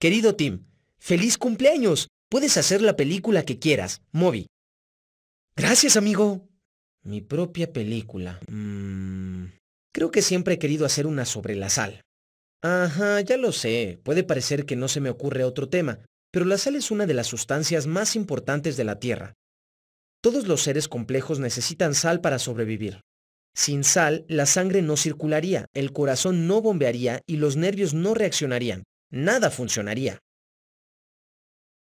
Querido Tim, feliz cumpleaños. Puedes hacer la película que quieras, Moby. Gracias, amigo. Mi propia película. Mm, creo que siempre he querido hacer una sobre la sal. Ajá, ya lo sé. Puede parecer que no se me ocurre otro tema, pero la sal es una de las sustancias más importantes de la Tierra. Todos los seres complejos necesitan sal para sobrevivir. Sin sal, la sangre no circularía, el corazón no bombearía y los nervios no reaccionarían, nada funcionaría.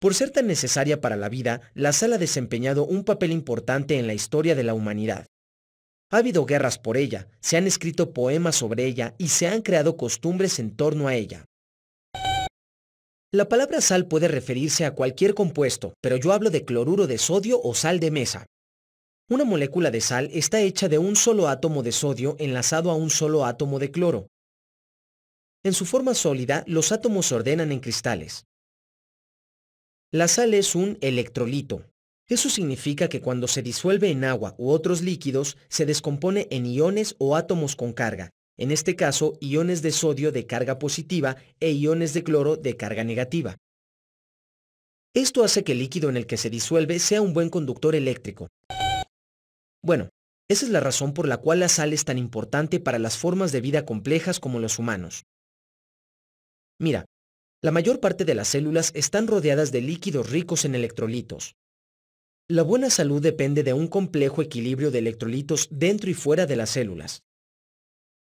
Por ser tan necesaria para la vida, la sal ha desempeñado un papel importante en la historia de la humanidad. Ha habido guerras por ella, se han escrito poemas sobre ella y se han creado costumbres en torno a ella. La palabra sal puede referirse a cualquier compuesto, pero yo hablo de cloruro de sodio o sal de mesa. Una molécula de sal está hecha de un solo átomo de sodio enlazado a un solo átomo de cloro, en su forma sólida, los átomos se ordenan en cristales. La sal es un electrolito. Eso significa que cuando se disuelve en agua u otros líquidos, se descompone en iones o átomos con carga, en este caso iones de sodio de carga positiva e iones de cloro de carga negativa. Esto hace que el líquido en el que se disuelve sea un buen conductor eléctrico. Bueno, esa es la razón por la cual la sal es tan importante para las formas de vida complejas como los humanos. Mira, la mayor parte de las células están rodeadas de líquidos ricos en electrolitos. La buena salud depende de un complejo equilibrio de electrolitos dentro y fuera de las células.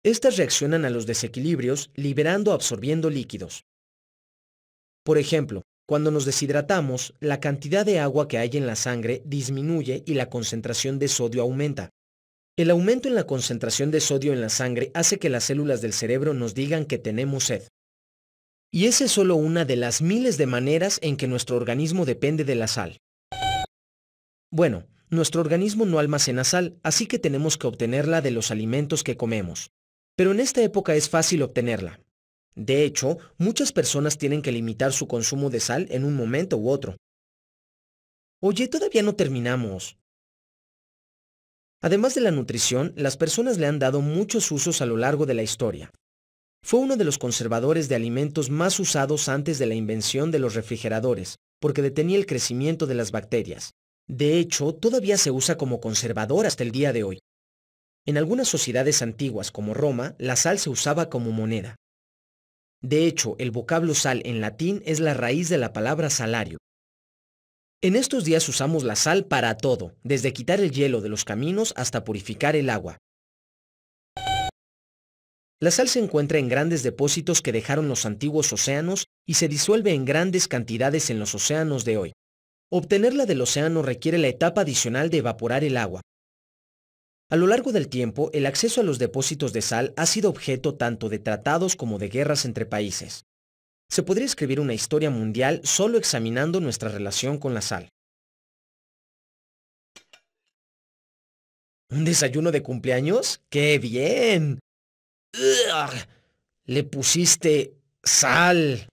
Estas reaccionan a los desequilibrios liberando o absorbiendo líquidos. Por ejemplo, cuando nos deshidratamos, la cantidad de agua que hay en la sangre disminuye y la concentración de sodio aumenta. El aumento en la concentración de sodio en la sangre hace que las células del cerebro nos digan que tenemos sed. Y esa es solo una de las miles de maneras en que nuestro organismo depende de la sal. Bueno, nuestro organismo no almacena sal, así que tenemos que obtenerla de los alimentos que comemos. Pero en esta época es fácil obtenerla. De hecho, muchas personas tienen que limitar su consumo de sal en un momento u otro. Oye, todavía no terminamos. Además de la nutrición, las personas le han dado muchos usos a lo largo de la historia. Fue uno de los conservadores de alimentos más usados antes de la invención de los refrigeradores, porque detenía el crecimiento de las bacterias. De hecho, todavía se usa como conservador hasta el día de hoy. En algunas sociedades antiguas como Roma, la sal se usaba como moneda. De hecho, el vocablo sal en latín es la raíz de la palabra salario. En estos días usamos la sal para todo, desde quitar el hielo de los caminos hasta purificar el agua. La sal se encuentra en grandes depósitos que dejaron los antiguos océanos y se disuelve en grandes cantidades en los océanos de hoy. Obtenerla del océano requiere la etapa adicional de evaporar el agua. A lo largo del tiempo, el acceso a los depósitos de sal ha sido objeto tanto de tratados como de guerras entre países. Se podría escribir una historia mundial solo examinando nuestra relación con la sal. ¿Un desayuno de cumpleaños? ¡Qué bien! Ugh, le pusiste sal.